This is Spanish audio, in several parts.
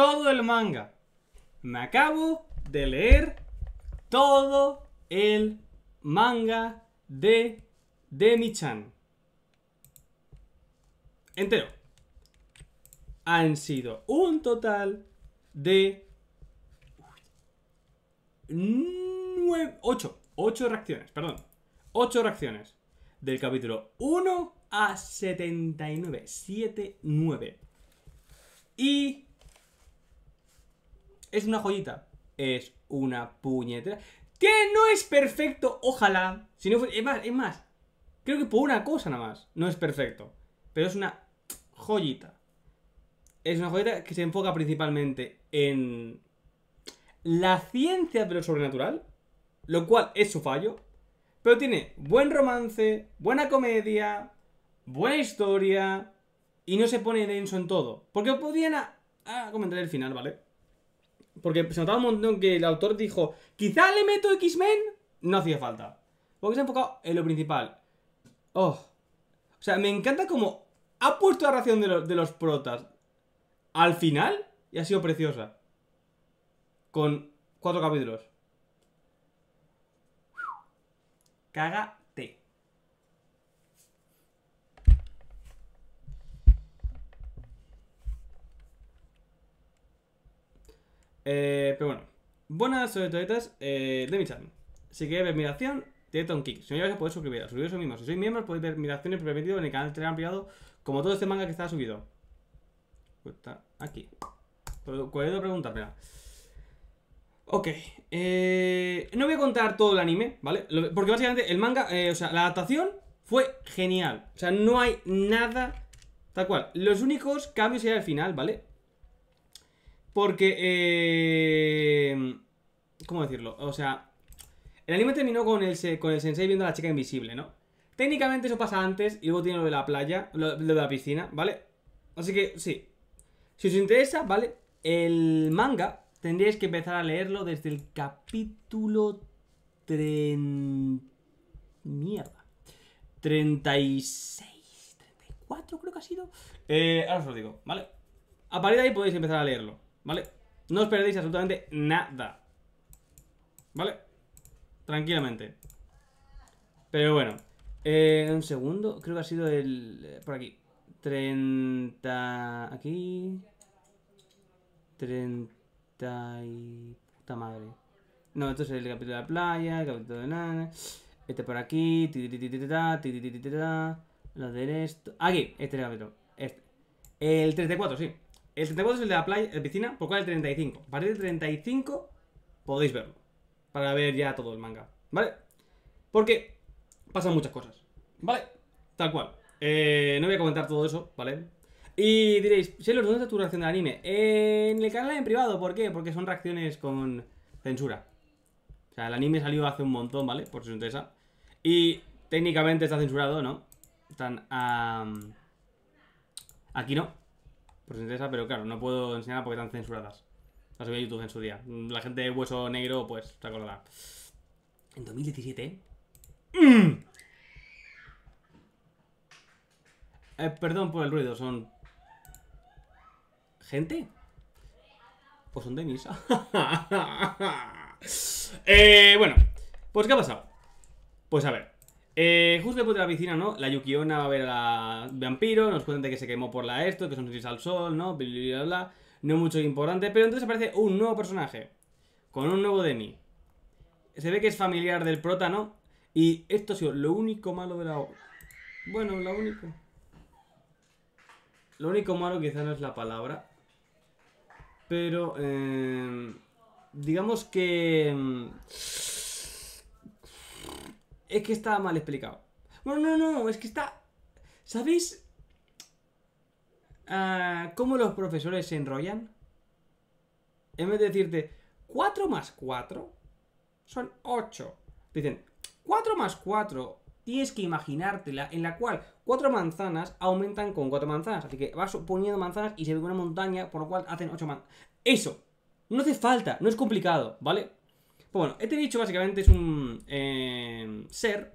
todo el manga. Me acabo de leer todo el manga de Demi-chan. Entero. Han sido un total de 8, 8 reacciones, perdón. 8 reacciones. Del capítulo 1 a 79. 7, 9. Y es una joyita. Es una puñetera. Que no es perfecto, ojalá. Si no es más, Creo que por una cosa nada más. No es perfecto. Pero es una joyita. Es una joyita que se enfoca principalmente en la ciencia de lo sobrenatural. Lo cual es su fallo. Pero tiene buen romance, buena comedia, buena historia. Y no se pone denso en todo. Porque podían Ah, comentar el final, ¿vale? Porque se notaba un montón que el autor dijo, quizá le meto X-Men, no hacía falta. Porque se ha enfocado en lo principal. Oh. O sea, me encanta como ha puesto la ración de, los, de los protas al final y ha sido preciosa. Con cuatro capítulos. Caga Eh, pero bueno, buenas toiletas eh, de mi Si queréis ver mi reacción, directo kick. Si no vais a poder suscribiros, suscribiros mismo Si sois miembros, podéis ver mi y en en el canal de Telegram privado, como todo este manga que está subido. Pues está aquí. Cualquier pregunta, Ok, eh, no voy a contar todo el anime, ¿vale? Porque básicamente el manga, eh, o sea, la adaptación fue genial. O sea, no hay nada tal cual. Los únicos cambios serían el final, ¿vale? Porque, eh, ¿cómo decirlo? O sea, el anime terminó con el, con el sensei viendo a la chica invisible, ¿no? Técnicamente eso pasa antes y luego tiene lo de la playa, lo, de la piscina, ¿vale? Así que, sí. Si os interesa, ¿vale? El manga tendríais que empezar a leerlo desde el capítulo Mierda. 36, 34 creo que ha sido. Eh, ahora os lo digo, ¿vale? A partir de ahí podéis empezar a leerlo. ¿Vale? No os perdéis absolutamente nada ¿Vale? Tranquilamente Pero bueno eh, Un segundo, creo que ha sido el... Eh, por aquí 30... Aquí 30 y... Puta madre No, esto es el capítulo de la playa El capítulo de nada Este por aquí Lo de esto Aquí, este es el capítulo este. El 34, sí el 34 es el de la playa, piscina, por cuál el 35. A partir del 35 podéis verlo. Para ver ya todo el manga. ¿Vale? Porque pasan muchas cosas. ¿Vale? Tal cual. Eh, no voy a comentar todo eso, ¿vale? Y diréis, Sailor, ¿dónde está tu reacción del anime? en el canal en privado, ¿por qué? Porque son reacciones con censura. O sea, el anime salió hace un montón, ¿vale? Por si os interesa. Y técnicamente está censurado, ¿no? Están Aquí no pues interesa, pero claro, no puedo enseñar porque están censuradas. Las subí YouTube en su día. La gente de hueso negro, pues, se acordará. En 2017. ¡mm! Eh, perdón por el ruido, son. ¿Gente? Pues son de eh, bueno, pues ¿qué ha pasado? Pues a ver, eh, justo después de la piscina, ¿no? La Yukiona va a ver a vampiro, nos cuentan que se quemó por la esto, que son al sol, ¿no? Bla, bla, no mucho importante. Pero entonces aparece un nuevo personaje, con un nuevo Demi. Se ve que es familiar del prota, ¿no? Y esto ha sido lo único malo de la... Bueno, lo único... Lo único malo quizá no es la palabra. Pero... Eh, digamos que... Mm, es que está mal explicado. Bueno, no, no, es que está... ¿Sabéis ah, cómo los profesores se enrollan? En vez de decirte 4 más 4 son 8. Dicen 4 más 4 tienes que imaginártela en la cual cuatro manzanas aumentan con cuatro manzanas. Así que vas poniendo manzanas y se ve una montaña, por lo cual hacen ocho manzanas. Eso. No hace falta, no es complicado, ¿vale? bueno, este bicho básicamente es un eh, ser,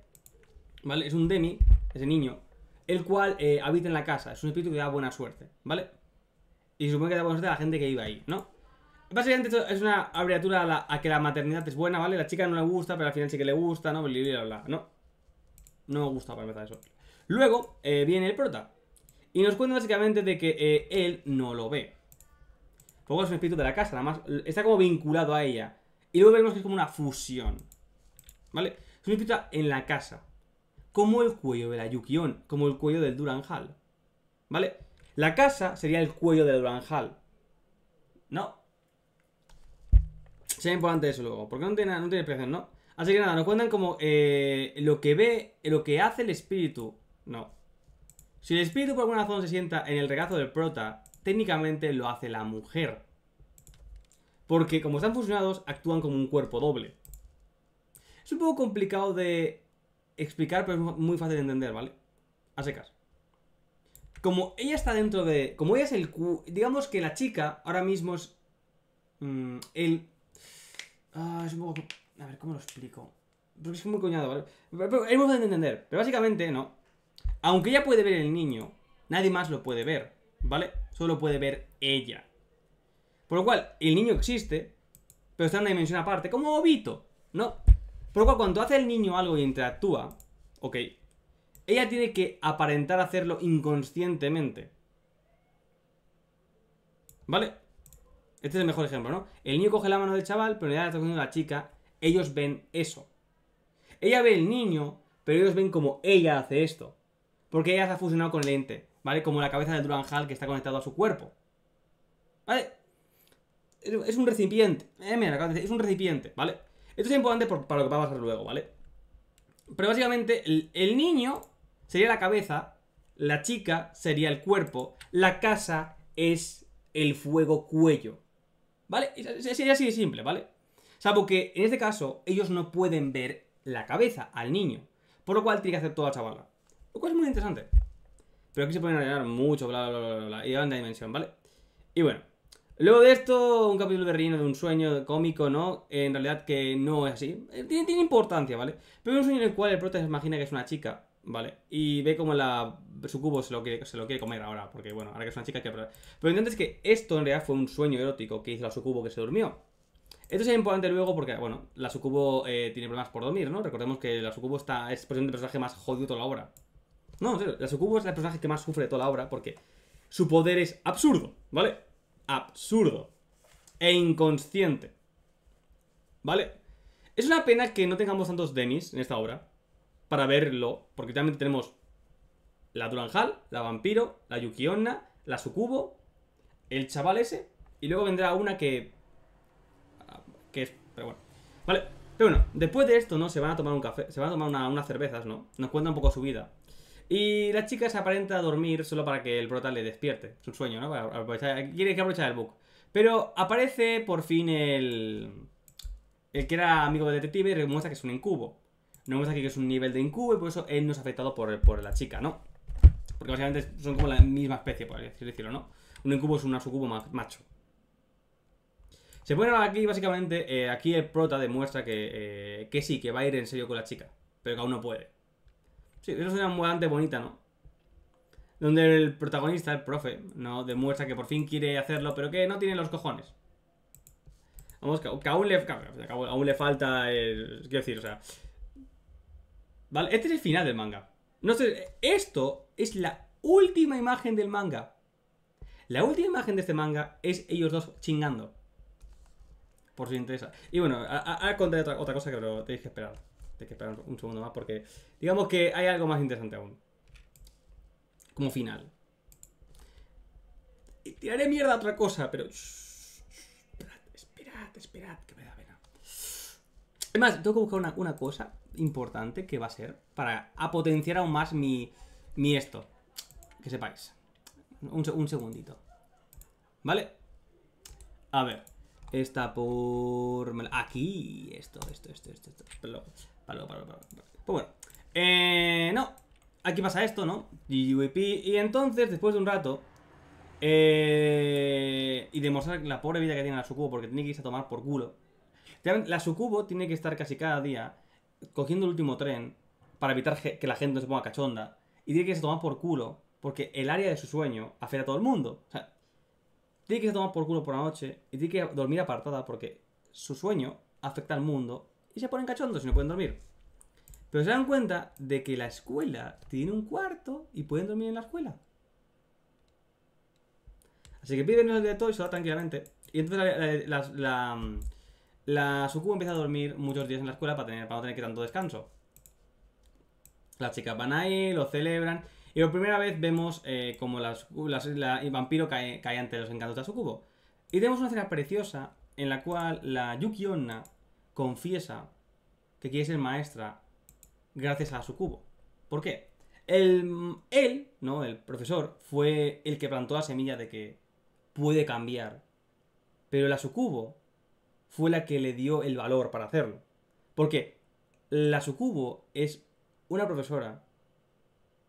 ¿vale? Es un demi, ese niño, el cual eh, habita en la casa. Es un espíritu que da buena suerte, ¿vale? Y se supone que da buena suerte a la gente que iba ahí, ¿no? Básicamente es una abreviatura a, que la maternidad es buena, ¿vale? La chica no le gusta, pero al final sí que le gusta, ¿no? no. No me gusta para empezar eso. Luego eh, viene el prota. Y nos cuenta básicamente de que él no lo ve. Luego es un espíritu de la casa, nada más está como vinculado a ella. Y luego veremos que es como una fusión. ¿Vale? Es una en la casa. Como el cuello de la Yukion, como el cuello del Duranjal. ¿Vale? La casa sería el cuello del Duranjal. ¿No? Sería importante eso luego, porque no tiene, no tiene ¿no? Así que nada, nos cuentan como eh, lo que ve, lo que hace el espíritu. No. Si el espíritu por alguna razón se sienta en el regazo del prota, técnicamente lo hace la mujer porque como están fusionados, actúan como un cuerpo doble. Es un poco complicado de explicar, pero es muy fácil de entender, ¿vale? A secas. Como ella está dentro de... Como ella es el... Digamos que la chica ahora mismo es... Mm, el... Ah, es un poco... A ver, ¿cómo lo explico? Porque es muy coñado, ¿vale? es muy fácil de entender. Pero básicamente, no. Aunque ella puede ver el niño, nadie más lo puede ver, ¿vale? Solo puede ver ella. Por lo cual, el niño existe, pero está en una dimensión aparte, como Obito, ¿no? Por lo cual, cuando hace el niño algo y interactúa, ok, ella tiene que aparentar hacerlo inconscientemente. ¿Vale? Este es el mejor ejemplo, ¿no? El niño coge la mano del chaval, pero en la está cogiendo la chica. Ellos ven eso. Ella ve el niño, pero ellos ven como ella hace esto. Porque ella se ha fusionado con el ente, ¿vale? Como la cabeza del Duranjal que está conectado a su cuerpo. ¿Vale? es un recipiente. Eh, es un recipiente, ¿vale? Esto es importante para lo que va a pasar luego, ¿vale? Pero básicamente, el, niño sería la cabeza, la chica sería el cuerpo, la casa es el fuego cuello. ¿Vale? Sería así de simple, ¿vale? sea, que en este caso ellos no pueden ver la cabeza al niño. Por lo cual tiene que hacer toda la chavala. Lo cual es muy interesante. Pero aquí se pueden arreglar mucho, bla, bla, bla, bla, Y van de dimensión, ¿vale? Y bueno, Luego de esto, un capítulo de relleno de un sueño cómico, ¿no? En realidad que no es así. Eh, tiene, importancia, ¿vale? Pero es un sueño en el cual el prota se imagina que es una chica, ¿vale? Y ve como la cubo se lo, quiere, se lo quiere comer ahora, porque bueno, ahora que es una chica hay que... Pero lo que esto en realidad fue un sueño erótico que hizo la sucubo que se durmió. Esto es importante luego porque, bueno, la sucubo eh, tiene problemas por dormir, ¿no? Recordemos que la sucubo está, es el personaje más jodido toda la obra. No, en serio, la sucubo es el personaje que más sufre de toda la obra porque su poder es absurdo, ¿vale? absurdo e inconsciente. ¿Vale? Es una pena que no tengamos tantos Denis en esta obra para verlo, porque también tenemos la Duranjal, la Vampiro, la Yukionna, la Sucubo, el chaval ese, y luego vendrá una que... que es... pero bueno. Vale, pero bueno, después de esto, ¿no? Se van a tomar un café, se van a tomar unas cervezas, ¿no? Nos cuenta un poco su vida. Y la chica se aparenta a dormir solo para que el prota le despierte. Es un sueño, ¿no? quiere que aprovechar el book Pero aparece por fin el... El que era amigo del detective y demuestra que es un incubo. no muestra aquí que es un nivel de incubo y por eso él no es afectado por, la chica, ¿no? Porque básicamente son como la misma especie, por decirlo, ¿no? Un incubo es un sucubo macho. Se pone aquí, básicamente, eh, aquí el prota demuestra que, eh, que sí, que va a ir en serio con la chica, pero que aún no puede. Sí, eso es una bastante bonita, ¿no? Donde el protagonista, el profe, ¿no? Demuestra que por fin quiere hacerlo, pero que no tiene los cojones. Vamos, que, aún le, aún le falta... El, quiero decir, o sea... ¿Vale? Este es el final del manga. No sé, esto es la última imagen del manga. La última imagen de este manga es ellos dos chingando. Por si interesa. Y bueno, a contaré otra, cosa que lo tenéis que esperar. Tengo que esperar un segundo más porque digamos que hay algo más interesante aún. Como final. Y tiraré mierda a otra cosa, pero... Esperad, esperad, esperad, que me da pena. Es más, tengo que buscar una, cosa importante que va a ser para apotenciar potenciar aún más mi, mi esto. Que sepáis. Un, segundito. ¿Vale? A ver. Esta por... Aquí. Esto, esto, esto, esto. esto. Palo, Pues bueno. Eh, no. Aquí pasa esto, ¿no? Y entonces, después de un rato... Eh, y demostrar la pobre vida que tiene la sucubo porque tiene que irse a tomar por culo. La sucubo tiene que estar casi cada día cogiendo el último tren para evitar que la gente no se ponga cachonda. Y tiene que irse a tomar por culo porque el área de su sueño afecta a todo el mundo. tiene que irse a tomar por culo por la noche y tiene que dormir apartada porque su sueño afecta al mundo y se ponen cachondos y no pueden dormir. Pero se dan cuenta de que la escuela tiene un cuarto y pueden dormir en la escuela. Así que piden el de todo y se va tranquilamente. Y entonces la, la, la, empieza a dormir muchos días en la escuela para, tener, para no tener que tanto descanso. Las chicas van ahí, lo celebran. Y por primera vez vemos eh, como el vampiro cae, ante los encantos de Sucubo. Y tenemos una escena preciosa en la cual la Yuki confiesa que quiere ser maestra gracias a su cubo. ¿Por qué? El, él, ¿no? El profesor fue el que plantó la semilla de que puede cambiar. Pero la sucubo fue la que le dio el valor para hacerlo. Porque la sucubo es una profesora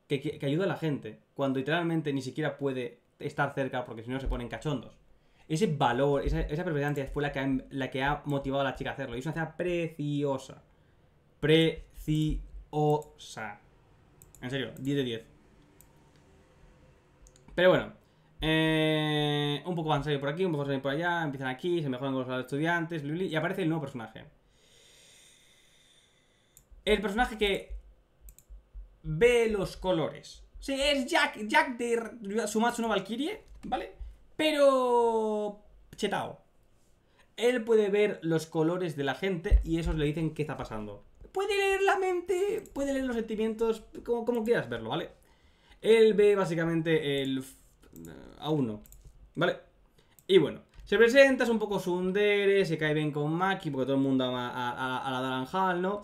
que ayuda a la gente cuando literalmente ni siquiera puede estar cerca porque si no se ponen cachondos ese valor, esa, esa fue la que, ha, em, la que ha motivado a la chica a hacerlo. Y es una cena preciosa. Preciosa. En serio, 10 de 10. Pero bueno. Eh, un poco van a salir por aquí, un poco van por allá. Empiezan aquí, se mejoran con los estudiantes. y aparece el nuevo personaje. El personaje que ve los colores. Sí, es Jack, Jack de Sumatsu no Valkyrie, ¿vale? pero chetao. Él puede ver los colores de la gente y esos le dicen qué está pasando. Puede leer la mente, puede leer los sentimientos, como, quieras verlo, ¿vale? Él ve básicamente el eh, a uno, ¿vale? Y bueno, se presenta, es un poco sundere, se cae bien con Maki porque todo el mundo ama a, la Daranjal, ¿no?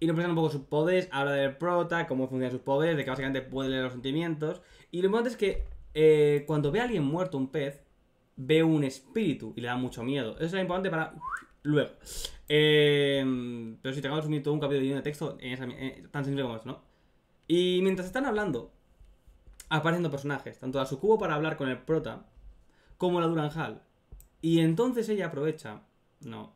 Y nos presenta un poco sus poderes, habla del prota, cómo funcionan sus poderes, de que básicamente puede leer los sentimientos. Y lo importante es que eh, cuando ve a alguien muerto, un pez, ve un espíritu y le da mucho miedo. Eso es importante para luego. Em, pero si te acabas de un capítulo de texto, eh, tan simple como es, ¿no? Y mientras están hablando, apareciendo personajes, tanto a su cubo para hablar con el prota, como la Duranjal. Y entonces ella aprovecha. No.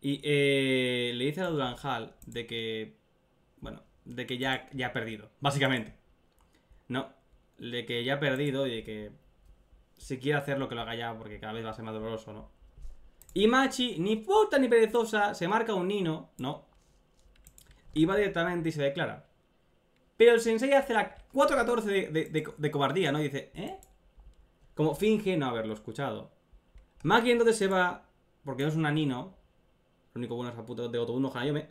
Y eh, le dice a la Duranjal de que. Bueno, de que ya, ya ha perdido, básicamente. No, de que ya ha perdido y de que si quiere lo que lo haga ya porque cada vez va a ser más doloroso, ¿no? Y Machi, ni puta ni perezosa, se marca un nino, ¿no? Y va directamente y se declara. Pero el sensei hace la 414 de, de, de, cobardía, ¿no? Y dice, ¿eh? Como finge no haberlo escuchado. Maki entonces se va, porque no es una nino. Lo único bueno es a puto de otro ojalá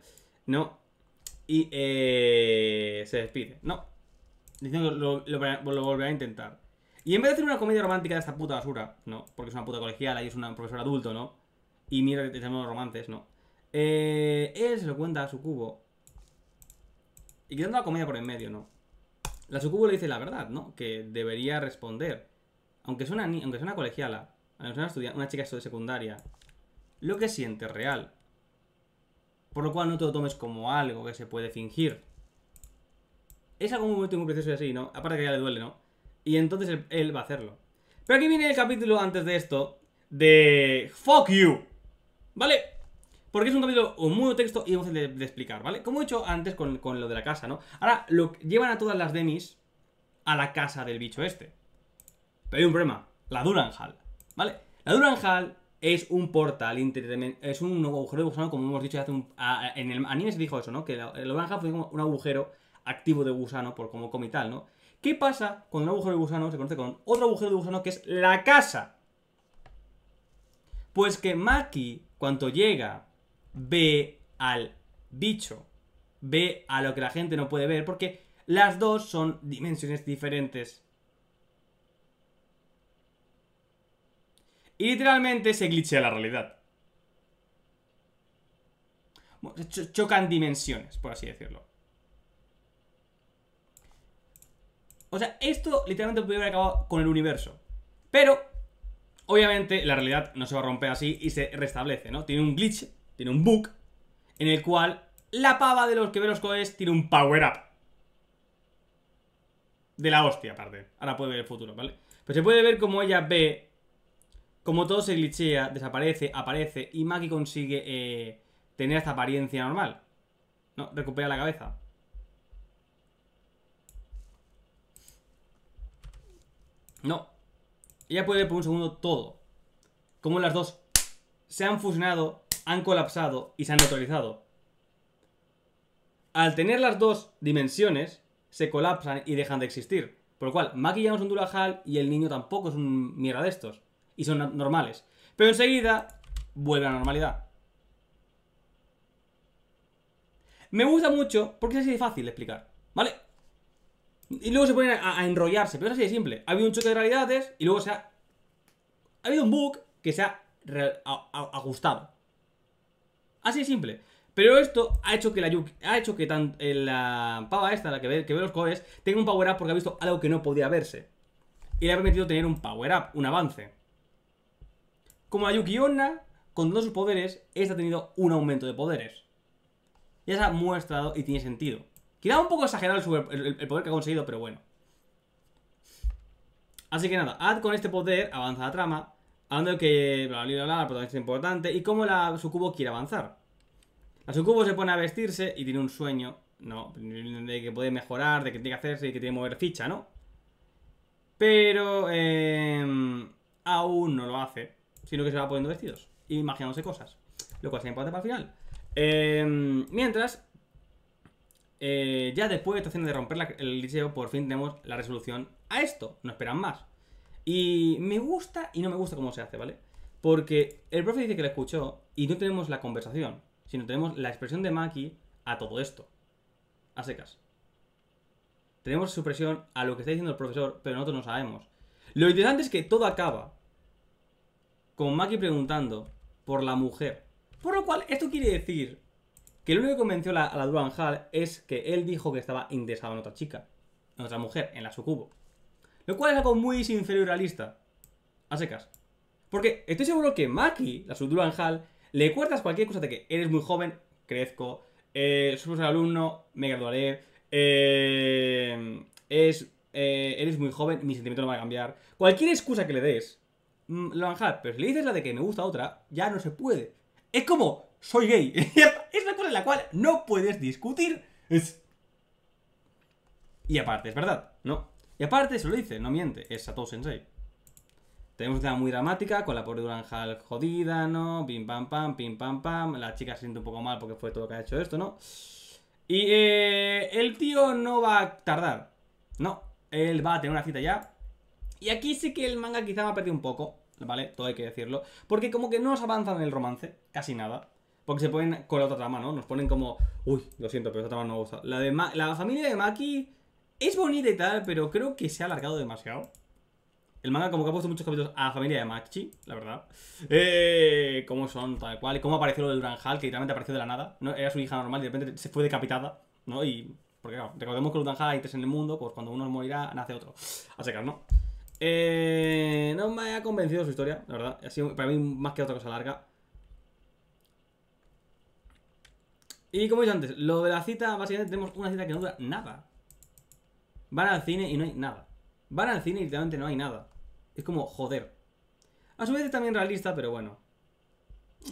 No. Y eh, se despide. No, diciendo que lo, volverá a intentar. Y en vez de hacer una comedia romántica de esta puta basura, no, porque es una puta colegiala y es un profesor adulto, ¿no? Y mira que tenemos romances, ¿no? Eh, él se lo cuenta a su cubo. Y quitando la comedia por en medio, ¿no? La Sucubo le dice la verdad, ¿no? Que debería responder. Aunque es una, aunque es una colegiala, aunque una, una chica de secundaria, lo que siente es real. Por lo cual no te lo tomes como algo que se puede fingir. Es algo muy muy precioso y así, ¿no? Aparte que ya le duele, ¿no? Y entonces él, va a hacerlo. Pero aquí viene el capítulo antes de esto de Fuck You. ¿Vale? Porque es un capítulo muy texto y vamos de, explicar, ¿vale? Como he dicho antes con, lo de la casa, ¿no? Ahora, lo, llevan a todas las demis a la casa del bicho este. Pero hay un problema. La Duranjal ¿vale? La Duranjal es un portal, es un agujero de gusano, como hemos dicho hace un, en el anime se dijo eso, ¿no? Que la, la fue como un agujero activo de gusano, por como comital, ¿no? ¿Qué pasa con un agujero de gusano se conoce con otro agujero de gusano que es la casa? Pues que Maki, cuando llega, ve al bicho, ve a lo que la gente no puede ver, porque las dos son dimensiones diferentes. Y literalmente se glitchea la realidad. chocan dimensiones, por así decirlo. O sea, esto literalmente podría haber acabado con el universo. Pero, obviamente, la realidad no se va a romper así y se restablece, ¿no? Tiene un glitch, tiene un bug, en el cual la pava de los que ve los coes tiene un power-up. De la hostia, aparte. Ahora puede ver el futuro, ¿vale? Pero pues se puede ver cómo ella ve cómo todo se glitchea, desaparece, aparece y Maki consigue eh, tener esta apariencia normal. ¿No? Recupera la cabeza. No. Ella puede ver por un segundo todo. Como las dos se han fusionado, han colapsado y se han neutralizado. Al tener las dos dimensiones, se colapsan y dejan de existir. Por lo cual, Maki ya no es un Durajal y el niño tampoco es un mierda de estos. Y son normales. Pero enseguida vuelve a la normalidad. Me gusta mucho porque es así de fácil de explicar. ¿Vale? Y luego se ponen a, enrollarse, pero es así de simple. Ha habido un choque de realidades y luego se ha... Ha habido un bug que se ha ajustado. Así de simple. Pero esto ha hecho que la Yuki, ha hecho que tan, eh, la pava esta, la que ve, que los codes, tenga un power up porque ha visto algo que no podía verse. Y le ha permitido tener un power up, un avance. Como la Yuki Onna, con todos sus poderes, esta ha tenido un aumento de poderes. Ya se ha mostrado y tiene sentido. Quizá un poco exagerado el, poder que ha conseguido, pero bueno. Así que nada, Ad con este poder avanza la trama, hablando de que bla, bla, bla, la protagonista es importante y cómo la sucubo quiere avanzar. La sucubo se pone a vestirse y tiene un sueño, ¿no? De que puede mejorar, de que tiene que hacerse y que tiene que mover ficha, ¿no? Pero em, aún no lo hace, sino que se va poniendo vestidos, Y imaginándose cosas, lo cual es importante para el final. Em, mientras, eh, ya después de esta acción de romper el liceo, por fin tenemos la resolución a esto. No esperan más. Y me gusta y no me gusta cómo se hace, ¿vale? Porque el profe dice que la escuchó y no tenemos la conversación, sino tenemos la expresión de Maki a todo esto. A secas. Tenemos su expresión a lo que está diciendo el profesor, pero nosotros no sabemos. Lo interesante es que todo acaba con Maki preguntando por la mujer. Por lo cual, esto quiere decir que lo único que convenció a la Duran es que él dijo que estaba interesado en otra chica, en otra mujer, en la sucubo. Lo cual es algo muy sincero y realista. A secas. Porque estoy seguro que Maki, la Duran Hall, le cuerdas cualquier cosa de que eres muy joven, crezco, eh, soy un alumno, me graduaré, eh, es, eh, eres muy joven, mi sentimiento no va a cambiar. Cualquier excusa que le des, mm, lo pues pero si le dices la de que me gusta otra, ya no se puede. Es como, soy gay. es una cosa en la cual no puedes discutir. Y aparte, es verdad, ¿no? Y aparte, se lo dice, no miente, es todos Sensei. Tenemos una muy dramática con la pobre Duranjal jodida, ¿no? Pim pam pam, pim pam pam. La chica se siente un poco mal porque fue todo lo que ha hecho esto, ¿no? Y eh, el tío no va a tardar. No, él va a tener una cita ya. Y aquí sí que el manga quizá me ha perdido un poco, ¿vale? Todo hay que decirlo. Porque como que no nos avanzan en el romance, casi nada. Porque se ponen con la otra trama, ¿no? Nos ponen como, uy, lo siento, pero esa trama no me gusta. La, la familia de Maki es bonita y tal, pero creo que se ha alargado demasiado. El manga como que ha puesto muchos capítulos a la familia de Maki, la verdad. Eh, cómo son, tal cual. cómo apareció lo del granjal? que literalmente apareció de la nada. ¿no? Era su hija normal y de repente se fue decapitada, ¿no? Y... Porque claro, recordemos que los Branhal hay tres en el mundo, pues cuando uno morirá, nace otro. así que ¿no? Eh, no me ha convencido su historia, la verdad. Ha sido para mí más que otra cosa larga. Y como he dicho antes, lo de la cita, básicamente tenemos una cita que no dura nada. Van al cine y no hay nada. Van al cine y literalmente no hay nada. Es como joder. A su vez es también realista, pero bueno.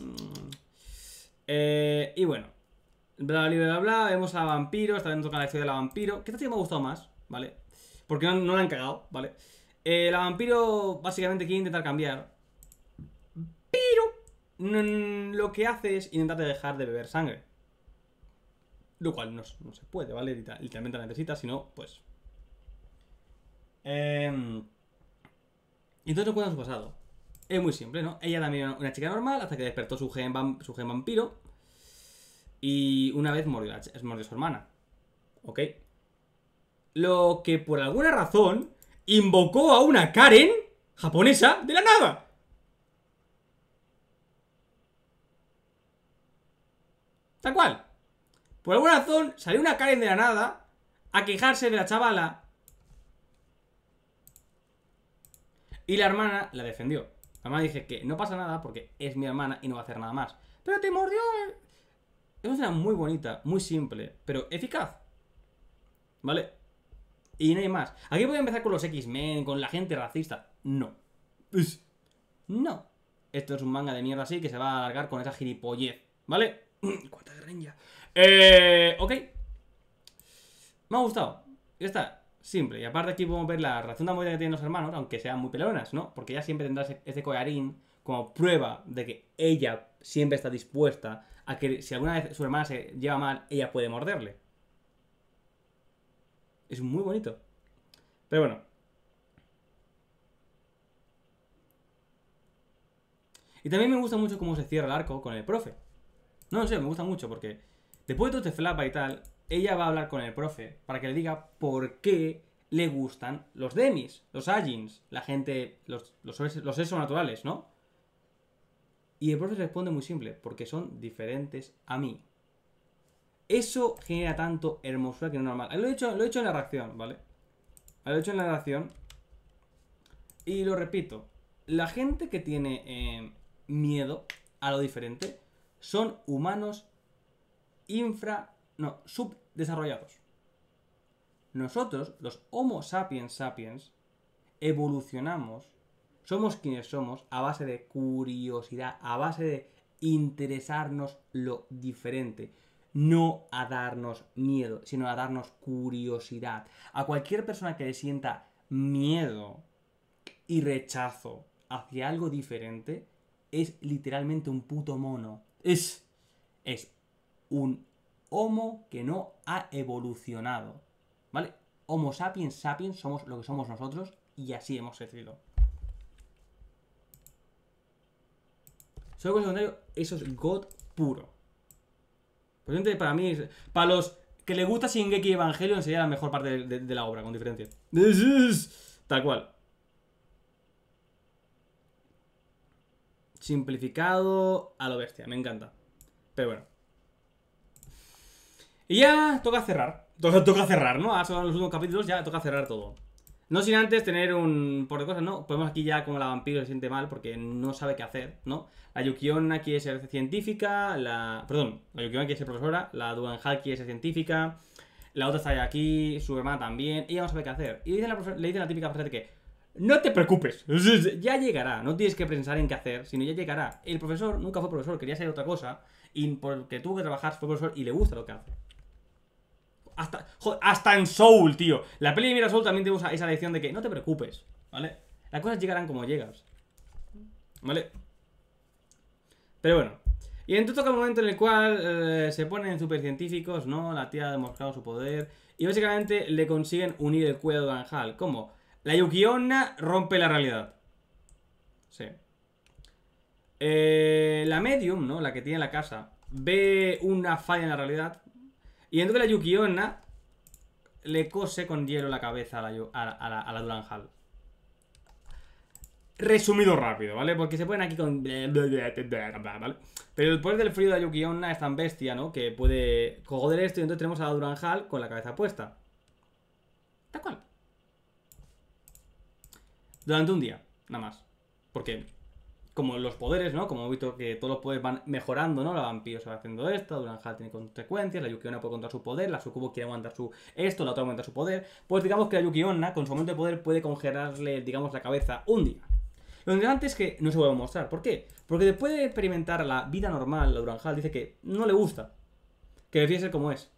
Mm. Eh, y bueno. Bla, bla, bla, Vemos a Vampiro Está dentro de la historia de la vampiro. Que esta me ha gustado más, ¿vale? Porque no, la han cagado, ¿vale? Eh, la vampiro básicamente quiere intentar cambiar. Pero mm, lo que hace es intentar dejar de beber sangre. Lo cual no, se puede, ¿vale? Literalmente la necesita, si pues... Eh... Entonces nos su pasado. Es muy simple, ¿no? Ella también era una chica normal hasta que despertó su gen, su vampiro. Y una vez mordió a su hermana. ¿Ok? Lo que por alguna razón invocó a una Karen japonesa de la nada. Tal cual. Por alguna razón, salió una Karen de la nada a quejarse de la chavala. Y la hermana la defendió. La mamá dije que no pasa nada porque es mi hermana y no va a hacer nada más. Pero te mordió. Eh. Es una escena muy bonita, muy simple, pero eficaz. ¿Vale? Y no hay más. Aquí voy a empezar con los X-Men, con la gente racista. No. No. Esto es un manga de mierda así que se va a alargar con esa gilipollez. ¿Vale? ¿Cuánta eh, ok. Me ha gustado. Ya está. Simple. Y aparte aquí podemos ver la razón de bonita que tienen los hermanos, aunque sean muy pelonas, ¿no? Porque ella siempre tendrá ese collarín como prueba de que ella siempre está dispuesta a que si alguna vez su hermana se lleva mal, ella puede morderle. Es muy bonito. Pero bueno. Y también me gusta mucho cómo se cierra el arco con el profe. No, sé sé, me gusta mucho porque Después de todo este flapa y tal, ella va a hablar con el profe para que le diga por qué le gustan los demis, los Agins, la gente, los, los, naturales, ¿no? Y el profe responde muy simple, porque son diferentes a mí. Eso genera tanto hermosura que no es normal. Lo he hecho, lo he en la reacción, ¿vale? Lo he hecho en la reacción. Y lo repito, la gente que tiene eh, miedo a lo diferente son humanos infra, no, subdesarrollados. Nosotros, los Homo sapiens sapiens, evolucionamos, somos quienes somos a base de curiosidad, a base de interesarnos lo diferente, no a darnos miedo, sino a darnos curiosidad. A cualquier persona que le sienta miedo y rechazo hacia algo diferente, es literalmente un puto mono. Es, es un homo que no ha evolucionado. ¿Vale? Homo sapiens sapiens somos lo que somos nosotros y así hemos crecido. Solo secundario, eso es God puro. Por ejemplo, para mí, para los que le gusta Shingeki Evangelion sería la mejor parte de, la obra, con diferencia. Tal cual. Simplificado a lo bestia, me encanta. Pero bueno. Y ya toca cerrar. Toca, toca cerrar, ¿no? ha ah, son los últimos capítulos, ya toca cerrar todo. No sin antes tener un... Por de cosas, ¿no? Podemos aquí ya como la vampiro se siente mal porque no sabe qué hacer, ¿no? La Yukion quiere ser científica, la... Perdón, la Yukion quiere ser profesora, la Duanhal quiere ser científica, la otra está aquí, su hermana también, ella no sabe qué hacer. Y le dice la, dice la típica frase de que no te preocupes, ya llegará, no tienes que pensar en qué hacer, sino ya llegará. El profesor nunca fue profesor, quería ser otra cosa, y porque tuvo que trabajar fue profesor y le gusta lo que hace. Hasta, en Soul, tío. La peli de Mira Soul también tenemos esa lección de que no te preocupes, ¿vale? Las cosas llegarán como llegas. ¿Vale? Pero bueno. Y entonces toca el momento en el cual eh, se ponen supercientíficos, ¿no? La tía ha demostrado su poder. Y básicamente le consiguen unir el cuello de Anhal ¿Cómo? La Yukiona rompe la realidad. Sí. Eh, la medium, ¿no? La que tiene la casa. Ve una falla en la realidad. Y dentro de la Yukiona le cose con hielo la cabeza a la, Duranjal. Resumido rápido, ¿vale? Porque se ponen aquí con... Pero el poder del frío de la Yukiona es tan bestia, ¿no? Que puede joder esto y entonces tenemos a la Duranjal con la cabeza puesta. Tal cual. Durante un día, nada más. Porque como los poderes, ¿no? Como hemos visto que todos los poderes van mejorando, ¿no? La vampiro se va haciendo esto, Duranjal tiene consecuencias, la Yukiona puede contar su poder, la sukubo quiere aguantar su esto, la otra aumenta su poder. Pues digamos que la Yukiona, con su aumento de poder, puede congelarle, digamos, la cabeza un día. Lo interesante es que no se vuelve a mostrar. ¿Por qué? Porque después de experimentar la vida normal, la Duranjal dice que no le gusta. Que decide ser como es.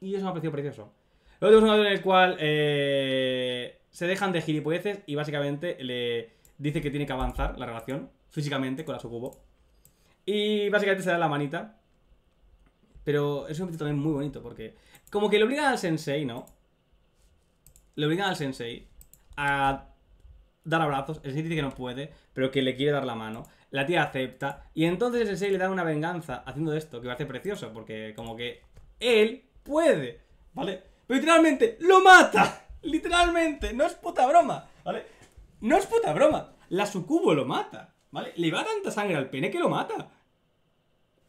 Y eso me ha parecido precioso. Luego tenemos un en el cual eh, se dejan de gilipolleces y básicamente le dice que tiene que avanzar la relación físicamente con la sucubo. Y básicamente se da la manita. Pero es un momento también muy bonito porque como que le obligan al sensei, ¿no? Le obligan al sensei a dar abrazos. El sensei dice que no puede, pero que le quiere dar la mano. La tía acepta. Y entonces el sensei le da una venganza haciendo esto, que a parece precioso porque como que él puede, ¿vale? Pero literalmente lo mata. Literalmente, no es puta broma, ¿vale? No es puta broma. La sucubo lo mata. ¿Vale? Le va tanta sangre al pene que lo mata.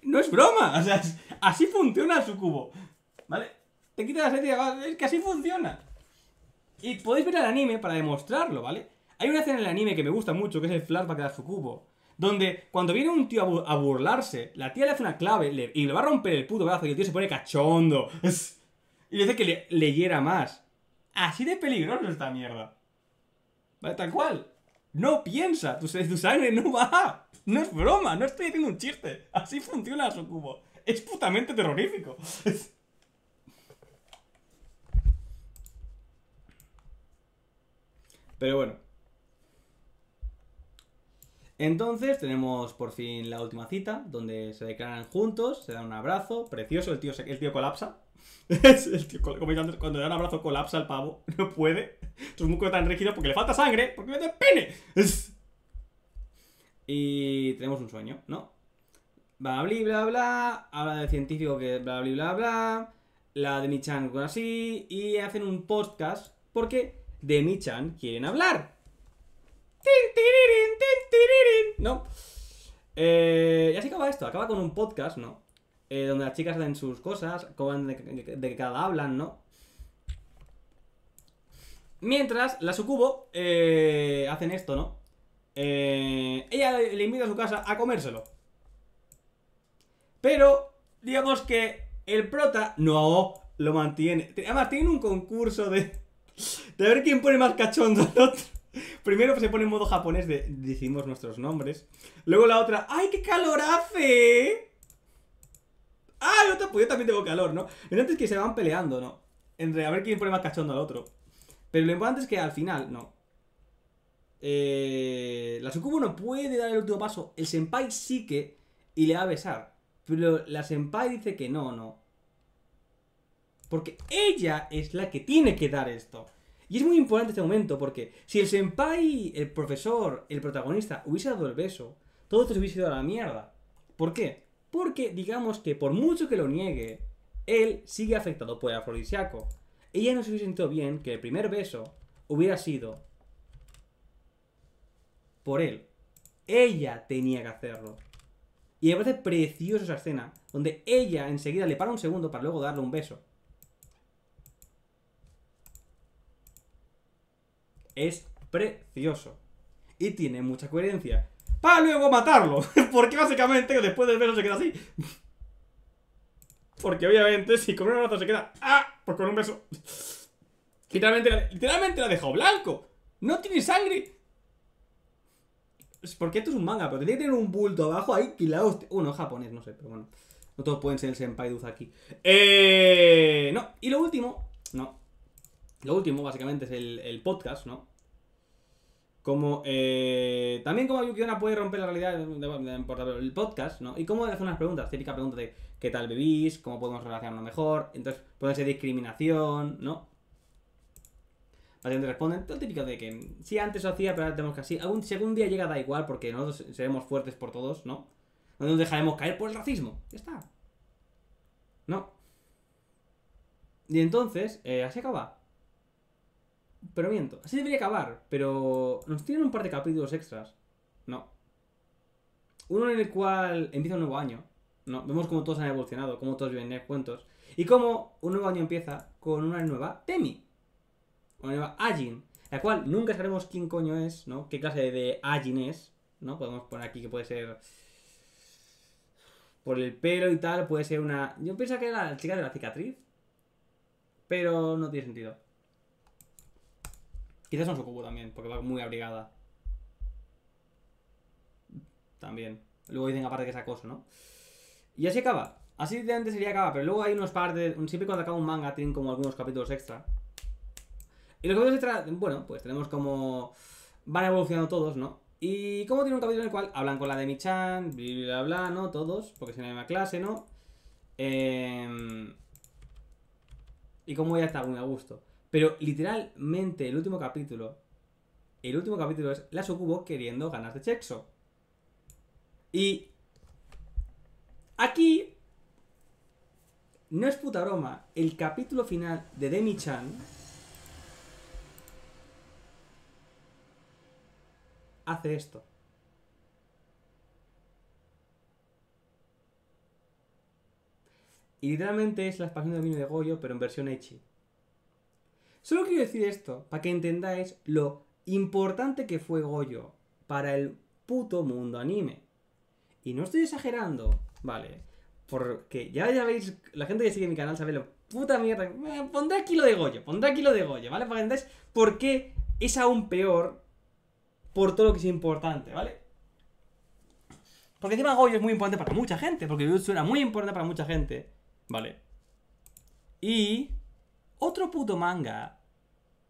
No es broma. O sea, así funciona su cubo. ¿Vale? Te quita la sangre ah, Es que así funciona. Y podéis ver el anime para demostrarlo, ¿vale? Hay una escena en el anime que me gusta mucho, que es el flashback de Sucubo. Donde cuando viene un tío a, burlarse, la tía le hace una clave y le va a romper el puto brazo y el tío se pone cachondo. y le dice que le, le hiera más. Así de peligroso esta mierda. ¿Vale? Tal cual. No piensa, tu, sangre no va. No es broma, no estoy haciendo un chiste. Así funciona su cubo. Es putamente terrorífico. Pero bueno. Entonces tenemos por fin la última cita, donde se declaran juntos, se dan un abrazo, precioso, el tío, se, el tío colapsa. el tío, cuando le da un abrazo colapsa el pavo. No puede. Sus músculos están rígidos porque le falta sangre. Porque mete pene. Y tenemos un sueño, ¿no? Bla, bla, bla, bla. Habla del científico que bla, bla, bla, bla. La de Michan con así. Y hacen un podcast porque de Michan quieren hablar. ¿No? Eh, y así acaba esto. Acaba con un podcast, ¿no? Eh, donde las chicas dan sus cosas, de, cada hablan, ¿no? Mientras, la sucubo eh, hacen esto, ¿no? Eh, ella le, invita a su casa a comérselo. Pero, digamos que el prota no lo mantiene. Además, tienen un concurso de, de ver quién pone más cachondo al otro. Primero se pone en modo japonés de decimos nuestros nombres. Luego la otra, ¡ay, qué calor hace! ¡Ah! Yo, también tengo calor, ¿no? importante es que se van peleando, ¿no? Entre a ver quién pone más cachondo al otro. Pero lo importante es que al final, no. Eh, la Sucubo no puede dar el último paso. El Senpai sí que. Y le va a besar. Pero la Senpai dice que no, no. Porque ella es la que tiene que dar esto. Y es muy importante este momento porque si el senpai, el profesor, el protagonista hubiese dado el beso, todo esto se hubiese ido a la mierda. ¿Por qué? Porque digamos que por mucho que lo niegue, él sigue afectado por el Ella no se sintió bien que el primer beso hubiera sido por él. Ella tenía que hacerlo. Y me parece preciosa esa escena, donde ella enseguida le para un segundo para luego darle un beso. Es precioso. Y tiene mucha coherencia para luego matarlo. Porque básicamente después del beso se queda así. Porque obviamente si con un abrazo se queda... ¡Ah! Pues con un beso... Literalmente, literalmente la ha dejado blanco. No tiene sangre. Porque esto es un manga, pero tendría que tener un bulto abajo ahí que la Uno japonés, no sé, pero bueno. No todos pueden ser el senpai aquí. Eh, no, y lo último, no. Lo último, básicamente, es el, el podcast, ¿no? Como, eh, también como Yukiona puede romper la realidad de, el podcast, ¿no? Y cómo hacer unas preguntas, típica pregunta de qué tal bebís? cómo podemos relacionarnos mejor, entonces puede ser discriminación, ¿no? bastante responden, todo típico de que si antes lo hacía, pero ahora tenemos que así. Algún, si día llega da igual, porque nosotros seremos fuertes por todos, ¿no? No nos dejaremos caer por el racismo, ya está. ¿No? Y entonces, eh, así acaba. Pero miento, así debería acabar, pero nos tienen un par de capítulos extras. No. Uno en el cual empieza un nuevo año. No, vemos cómo todos han evolucionado, cómo todos viven cuentos. Y cómo un nuevo año empieza con una nueva Temi. Una nueva Ajin. La cual nunca sabemos quién coño es, ¿no? Qué clase de Ajin es, ¿no? Podemos poner aquí que puede ser por el pelo y tal, puede ser una. Yo pensaba que era la chica de la cicatriz. Pero no tiene sentido. Quizás un sucubo también, porque va muy abrigada. También. Luego dicen aparte que es acoso, ¿no? Y así acaba. Así de antes sería acaba, pero luego hay unos par de... Siempre cuando acaba un manga tienen como algunos capítulos extra. Y los capítulos extra, bueno, pues tenemos como... Van evolucionando todos, ¿no? Y como tiene un capítulo en el cual hablan con la de Michan, bla, bla, bla, ¿no? Todos, porque es no la misma clase, ¿no? Em, y como ya está muy a gusto. Pero literalmente el último capítulo, el último capítulo es la sucubo queriendo ganas de Chexo. Y aquí, no es puta broma, el capítulo final de Demi-chan hace esto. Y literalmente es la expansión de vino de Goyo, pero en versión Echi. Solo quiero decir esto, para que entendáis lo importante que fue Goyo para el puto mundo anime. Y no estoy exagerando, ¿vale? Porque ya, ya veis, la gente que sigue mi canal sabe lo puta mierda. Eh, pondré aquí lo de Goyo, pondré aquí lo de Goyo, ¿vale? Para que entendáis por qué es aún peor por todo lo que es importante, ¿vale? Porque encima Goyo es muy importante para mucha gente, porque Jujutsu era muy importante para mucha gente, ¿vale? Y otro puto manga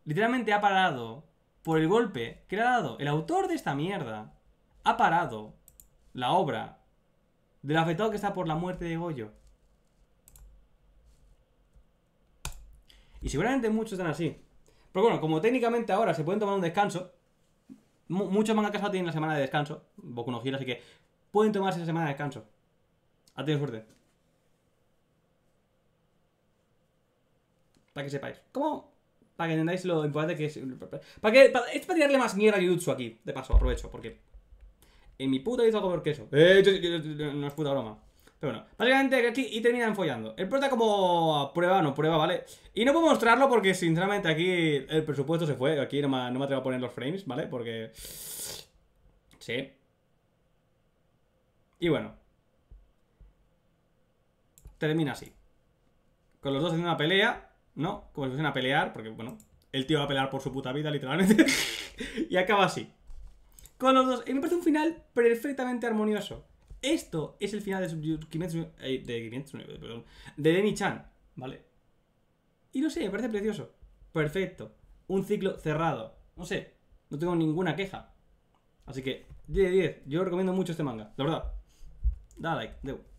literalmente ha parado por el golpe que le ha dado el autor de esta mierda. Ha parado la obra del afectado que está por la muerte de Goyo. Y seguramente muchos están así. Pero bueno, como técnicamente ahora se pueden tomar un descanso, muchos mangas casados tienen la semana de descanso, Boku no así que pueden tomarse esa semana de descanso. Ha tenido suerte. Para que sepáis. ¿Cómo? Para que entendáis lo importante que es. Para que, para, es para tirarle más mierda a Jujutsu aquí. De paso, aprovecho, porque. En mi puta hizo por queso. Eh, no es puta broma. Pero bueno, básicamente aquí y terminan follando. El prota como prueba no prueba, ¿vale? Y no puedo mostrarlo porque sinceramente aquí el presupuesto se fue. Aquí no me, no me atrevo a poner los frames, ¿vale? Porque... Sí. Y bueno. Termina así. Con los dos en una pelea. No, como si fuesen a pelear, porque bueno, el tío va a pelear por su puta vida, literalmente. y acaba así. Con los dos. Y me parece un final perfectamente armonioso. Esto es el final de Kimetsu, eh, de eh, Demi-chan, ¿vale? Y no sé, me parece precioso. Perfecto. Un ciclo cerrado. No sé, no tengo ninguna queja. Así que, 10 de 10. Yo recomiendo mucho este manga, la verdad. Da like, debo.